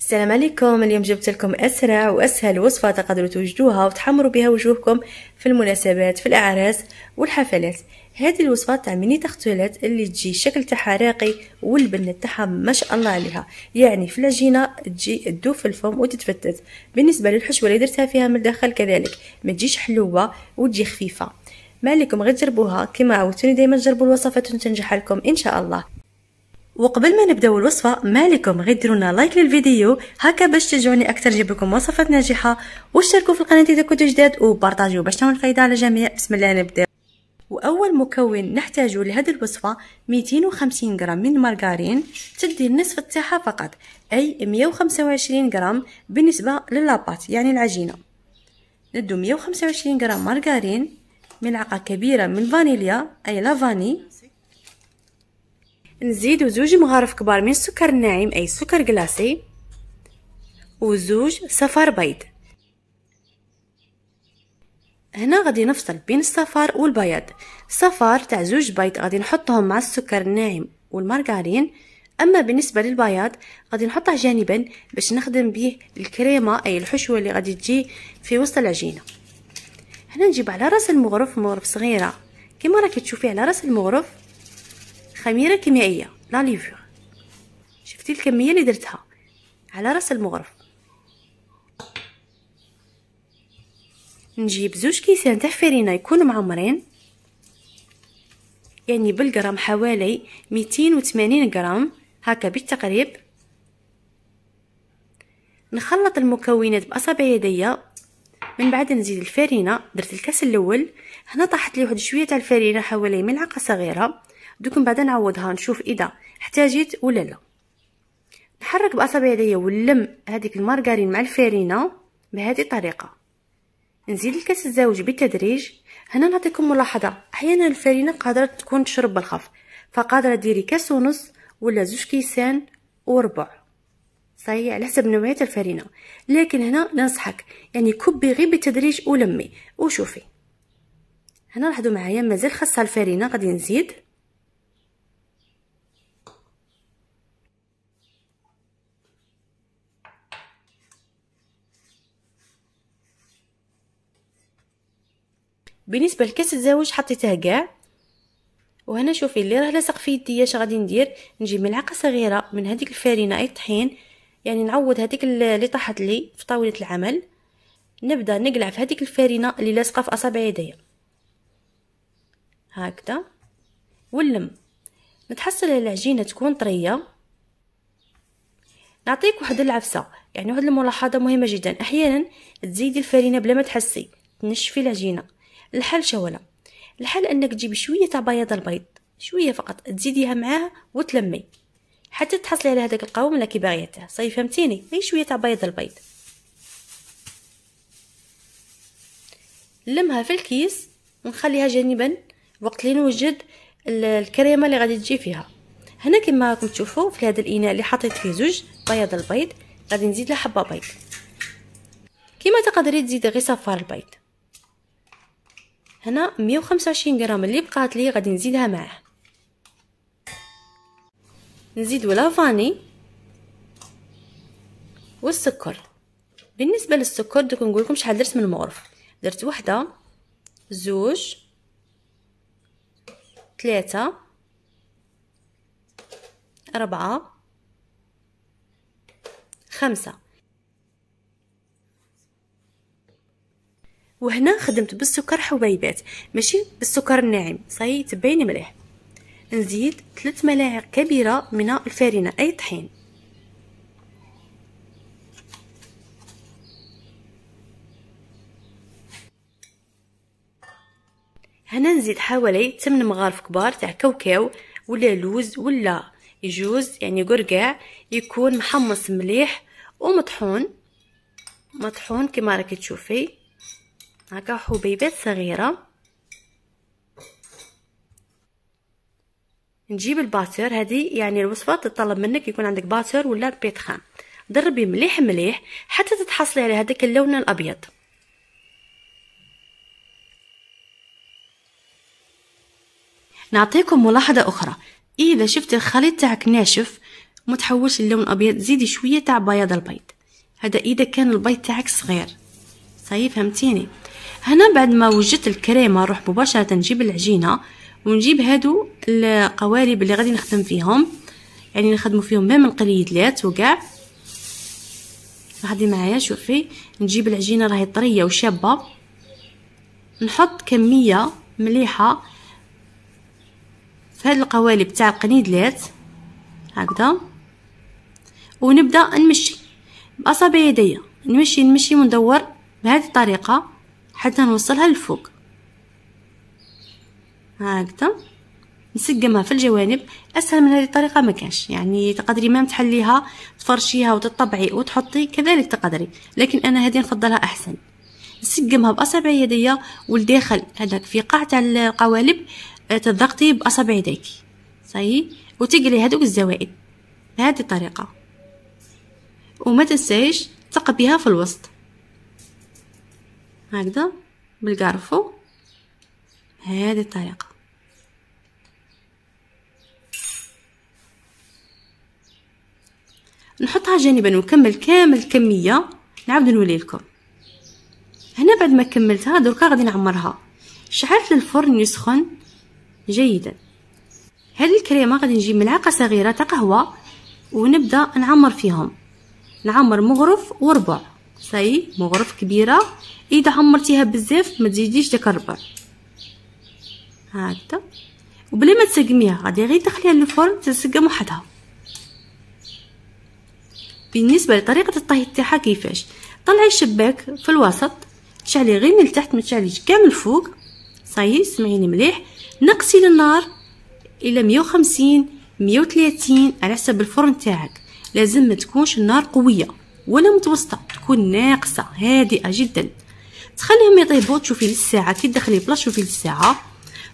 السلام عليكم اليوم جبت لكم اسرع واسهل وصفه تقدروا توجدوها وتحمروا بها وجوهكم في المناسبات في الاعراس والحفلات هذه الوصفه تاع ميني تختولات اللي تجي الشكل تاعها راقي والبنه تاعها ما شاء الله عليها يعني في العجينه تجي تدوب في الفم وتتفتت بالنسبه للحشوه اللي درتها فيها من الداخل كذلك ما تجيش حلوه وتجي خفيفه ما عليكم غير تجربوها كما عودتوني دائما تجربوا الوصفات وتنجح لكم ان شاء الله وقبل ما نبداو الوصفه مالكم غير ديرونا لايك للفيديو هكا باش تشجعوني اكثر نجيب لكم وصفات ناجحه واشتركوا في القناه اذا كنتوا جداد وبارطاجيو باش تكون الفايده على الجميع بسم الله نبدا واول مكون نحتاجه لهذه الوصفه 250 غرام من المارغرين تدي النصف تاعها فقط اي 125 غرام بالنسبه للاباط يعني العجينه ندو 125 غرام مارغرين ملعقه كبيره من فانيليا اي لافاني نزيدو زوج مغارف كبار من السكر الناعم أي السكر كلاصي وزوج صفار بيض هنا غادي نفصل بين الصفار والبياض الصفار تاع زوج بيض غادي نحطهم مع السكر الناعم والمارغرين اما بالنسبه للبياض غادي نحطه جانبا باش نخدم به الكريمه اي الحشوه اللي غادي تجي في وسط العجينه هنا نجيب على راس المغرف مغرف صغيره كما راكي تشوفي على راس المغرف خميره كيميائيه لا ليفور شفتي الكميه اللي درتها على راس المغرف نجيب زوج كيسان تاع فرينه يكونوا معمرين يعني بالجرام حوالي ميتين غرام جرام هكا بالتقريب نخلط المكونات باصابع يديا من بعد نزيد الفرينه درت الكاس الاول هنا طاحت لي واحد شويه تاع الفرينه حوالي ملعقه صغيره دوك من بعد نعوضها نشوف اذا احتاجت ولا لا نحرك باصابعي يديا ونلم هذيك المارغرين مع الفارينه بهذه الطريقه نزيد الكاس الزوج بالتدريج هنا نعطيكم ملاحظه احيانا الفارينه قادره تكون تشرب بالخف فقادره ديري كاس ونص ولا زوج كيسان وربع صحيح على حسب نوعيه الفارينه لكن هنا ننصحك يعني كبي غير بالتدريج ولمي وشوفي هنا لاحظوا معايا مازال خاصها الفارينه غادي نزيد بالنسبه لكاس الزواج حطيته كاع وهنا شوفي اللي راه لاصق في يدي اش غادي ندير نجيب ملعقه صغيره من هذيك الفارينه اي الطحين يعني نعوض هذيك اللي طاحت لي في طاوله العمل نبدا نقلع في هذيك الفارينه اللي لاصقه في اصابع يديا هكذا ونلم نتحصل على العجينه تكون طريه نعطيك واحد العفسه يعني واحد الملاحظه مهمه جدا احيانا تزيدي الفارينه بلا ما تحسي تنشفي العجينه الحل شوالا الحل انك تجيب شويه تاع بياض البيض شويه فقط تزيديها معاها وتلمي حتى تحصلي على هذاك القوام اللي باغيته صافي فهمتيني غير شويه تاع بياض البيض لمها في الكيس ونخليها جانبا وقت اللي نوجد الكريمه اللي غادي تجي فيها هنا كما راكم تشوفوا في هذا الاناء اللي حطيت فيه زوج بياض البيض غادي نزيد لها حبه بيض كما تقدري تزيدي غير صفار البيض هنا 125 غرام اللي بقات لي غادي نزيدها معاه نزيدو لافاني فاني والسكر بالنسبه للسكر دوك نقول لكم شحال درت من المغرف درت وحده زوج ثلاثة أربعة خمسة وهنا خدمت بالسكر حبيبات ماشي بالسكر الناعم صاي تبين مليح نزيد 3 ملاعق كبيره من الفارينه اي طحين هنا نزيد حوالي 8 مغارف كبار تاع كاوكاو ولا لوز ولا يجوز يعني قرقاع يكون محمص مليح ومطحون مطحون كما راكي تشوفي هكا حبيبات صغيره نجيب الباتور هذه يعني الوصفه تطلب منك يكون عندك باتور ولا بيتخان ضربي مليح مليح حتى تتحصلي على هذاك اللون الابيض نعطيكم ملاحظه اخرى اذا شفتي الخليط تاعك ناشف متحولش اللون ابيض زيدي شويه تاع بياض البيض هذا اذا كان البيض تاعك صغير صحيح فهمتيني هنا بعد ما وجدت الكريمه نروح مباشره نجيب العجينه ونجيب هادو القوالب اللي غادي نخدم فيهم يعني نخدموا فيهم ميم القليدلات وكاع لاحظي معايا شوفي نجيب العجينه راهي طريه وشابه نحط كميه مليحه في هاد القوالب تاع القنيدلات هكذا ونبدا نمشي باصابع يديا نمشي نمشي وندور بهذه الطريقه حتى نوصلها للفوق هكذا نسقمها في الجوانب اسهل من هذه الطريقه ما كانش يعني تقدري ما تحليها تفرشيها وتطبعي وتحطي كذلك تقدري لكن انا هذه نفضلها احسن نسقمها باصابع يديا والداخل هذاك في قاع تاع القوالب آه، تضغطي باصابع يديك صحيح وتقلي هذوك الزوائد بهذه الطريقه وما تنسايش تقبيها في الوسط هكذا بالقرفو هذه الطريقه نحطها جانبا ونكمل كامل الكميه نعاود نولي لكم هنا بعد ما كملتها دركا غادي نعمرها شعلت الفرن يسخن جيدا هذه الكريمه غادي نجيب ملعقه صغيره تاع قهوه ونبدا نعمر فيهم نعمر مغرف وربع صاي مغرف كبيره اذا عمرتيها بزاف ما تزيديش داك الربع هكذا وبلا ما تسقميها غادي غير تخليها للفرن تسقم وحدها بالنسبه لطريقه الطهي تاعها كيفاش طلعي الشباك في الوسط تشعلي غير من التحت ما تشعليش كامل فوق صاي سمعيني مليح نقصي النار الى 150 130 على حسب الفرن تاعك لازم ما تكونش النار قويه ولا متوسطه تكون ناقصه هادئه جدا تخليهم يطيبوا تشوفي للساعه كي تدخلي بلا شوفي للساعه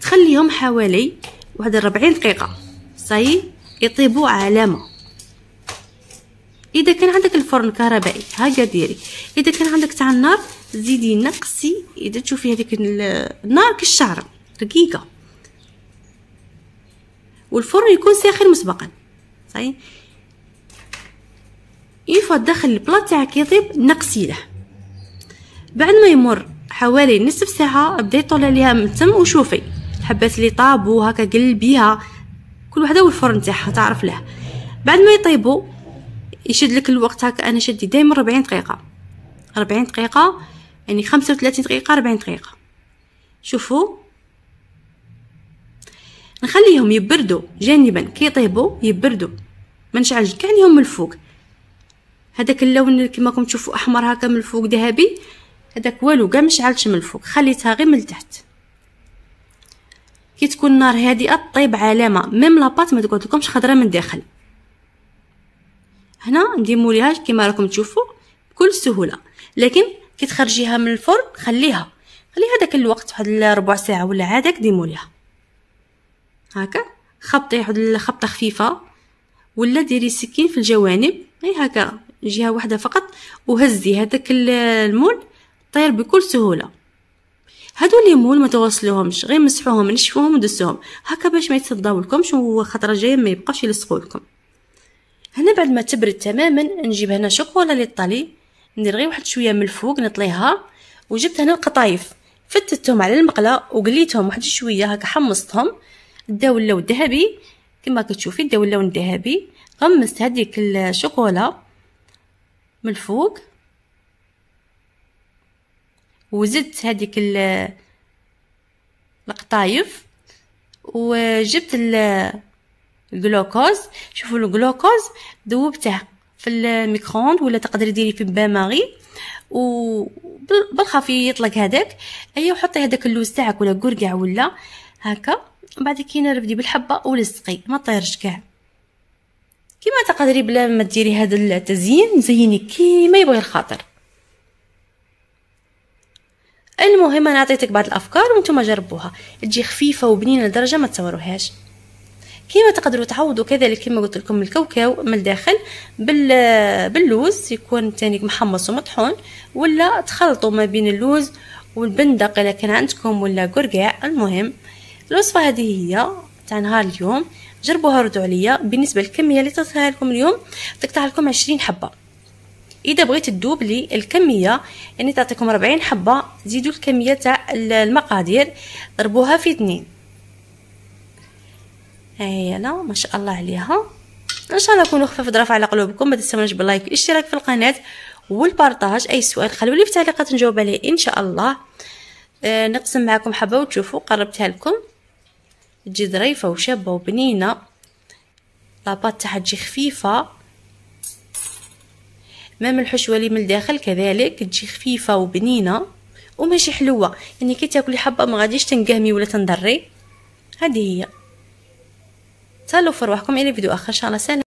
تخليهم حوالي واحد 40 دقيقه صاي يطيبوا علامه اذا كان عندك الفرن الكهربائي هكا ديري اذا كان عندك تاع النار زيدي نقصي اذا تشوفي هذيك النار كالشعره رقيقه والفرن يكون ساخن مسبقا صحيح اون فوا دخل البلا تاعك يطيب نقصي له بعد ما يمر حوالي نصف ساعه بدا يطلع ليها من التم وشوفي الحبات اللي طابو هكا قلبيها كل وحده والفرن تاعها تعرف له بعد ما يطيبوا يشد لك الوقت هكا انا شدي دائما 40 دقيقه 40 دقيقه يعني 35 دقيقه 40 دقيقه شوفوا نخليهم يبردوا جانبا كي يطيبوا يبردوا ما نشعلش كاع من الفوق هذاك اللون كما راكم تشوفوا احمر هكا من الفوق ذهبي هذاك والو كاع مشعلش من الفوق خليتها غير من التحت كي تكون النار هادئه طيب علامه ميم لاباط ما تقعد لكمش خضره من الداخل هنا نديمو ليها كما راكم تشوفوا بكل سهوله لكن كي تخرجيها من الفرن خليها خليها داك الوقت واحد ربع ساعه ولا عادك ديمو ليها هكا خبطي واحد الخبطه خفيفه ولا ديري السكين في الجوانب غير هكا جهه واحده فقط وهزي هذاك المول طير بكل سهوله هادو لي مول ما توصلوهمش غير مسحوهم نشفوهم ودسوهم هكا باش ما يتصداو لكمش وخطره جايه ما يبقاش يلصقوا لكم هنا بعد ما تبرد تماما نجيب هنا شوكولا لي طالي ندير غير واحد شويه من الفوق نطليها وجبت هنا القطايف فتتهم على المقله وقليتهم واحد شويه هكا حمصتهم داو اللون الذهبي كما كتشوفي داو اللون الذهبي غمست هذيك الشوكولا من الفوق وزدت هذيك القطايف وجبت الجلوكوز شوفوا الجلوكوز ذوبته في الميكرووند ولا تقدري ديري في بان و وبالخفي يطلق هذاك ايوا وحطي هذاك اللوز تاعك ولا قرقع ولا هكا بعد كي نرفدي بالحبه ولصقي ما طيرش كاع كيما تقدري بلا ما ديري هذا التزيين زيني كيما يبغي الخاطر المهم انا عطيتك بعض الافكار وانتم جربوها تجي خفيفه وبنينه لدرجه ما تصوروهاش كيما تقدروا تعوضوا كذلك كيما قلت لكم الكاوكاو من الداخل بال باللوز يكون تاني محمص ومطحون ولا تخلطوا ما بين اللوز والبندق الا كان عندكم ولا قرقاع المهم الوصفه هذه هي تاع نهار اليوم جربوها ردوا عليا بالنسبه للكميه اللي درتها لكم اليوم تقطع لكم 20 حبه اذا بغيت تذوب لي الكميه يعني تعطيكم 40 حبه زيدوا الكميه تاع المقادير ضربوها في اثنين ها هي لا ما شاء الله عليها ان شاء الله يكونوا خفاف ظرف على قلوبكم ما تنساوش باللايك والاشتراك في القناه والبارطاج اي سؤال خلوا لي في التعليقات نجاوب عليه ان شاء الله آه نقسم معكم حبه وتشوفوا قربتها لكم تجي ظريفه وشابه وبنينه لاباط تاعها تجي خفيفه مام الحشوه اللي من الداخل كذلك تجي خفيفه وبنينه وماشي حلوه يعني كي تاكلي حبه ما غاديش تنقهمي ولا تنضري هذه هي تهلاو في روحكم الى فيديو اخر ان شاء الله سلام